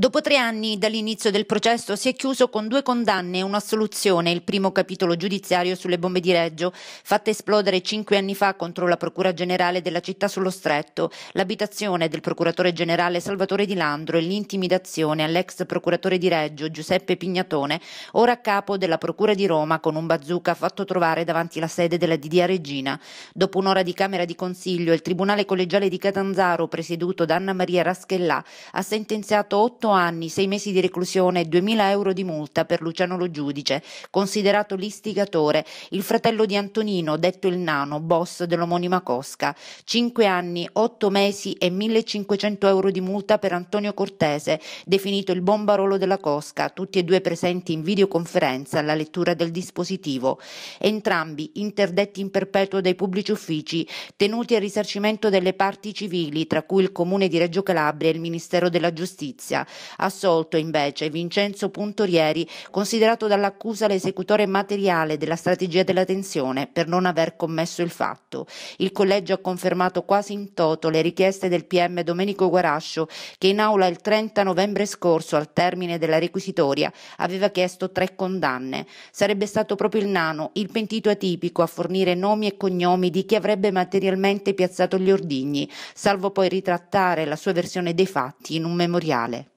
Dopo tre anni dall'inizio del processo si è chiuso con due condanne e un'assoluzione il primo capitolo giudiziario sulle bombe di Reggio, fatte esplodere cinque anni fa contro la Procura Generale della città sullo Stretto, l'abitazione del Procuratore Generale Salvatore Di Landro e l'intimidazione all'ex Procuratore di Reggio Giuseppe Pignatone, ora capo della Procura di Roma con un bazooka fatto trovare davanti la sede della DDA Regina. Dopo un'ora di Camera di Consiglio, il Tribunale Collegiale di Catanzaro, presieduto da Anna Maria Raschellà, ha sentenziato otto 8 anni, 6 mesi di reclusione e 2.000 euro di multa per Luciano Lo Giudice, considerato l'istigatore, il fratello di Antonino, detto il nano, boss dell'omonima Cosca. 5 anni, 8 mesi e 1.500 euro di multa per Antonio Cortese, definito il bombarolo della Cosca, tutti e due presenti in videoconferenza alla lettura del dispositivo. Entrambi interdetti in perpetuo dai pubblici uffici, tenuti a risarcimento delle parti civili, tra cui il Comune di Reggio Calabria e il Ministero della Giustizia. Assolto invece Vincenzo Puntorieri, considerato dall'accusa l'esecutore materiale della strategia della tensione per non aver commesso il fatto. Il collegio ha confermato quasi in toto le richieste del PM Domenico Guarascio che in aula il 30 novembre scorso al termine della requisitoria aveva chiesto tre condanne. Sarebbe stato proprio il nano, il pentito atipico a fornire nomi e cognomi di chi avrebbe materialmente piazzato gli ordigni, salvo poi ritrattare la sua versione dei fatti in un memoriale.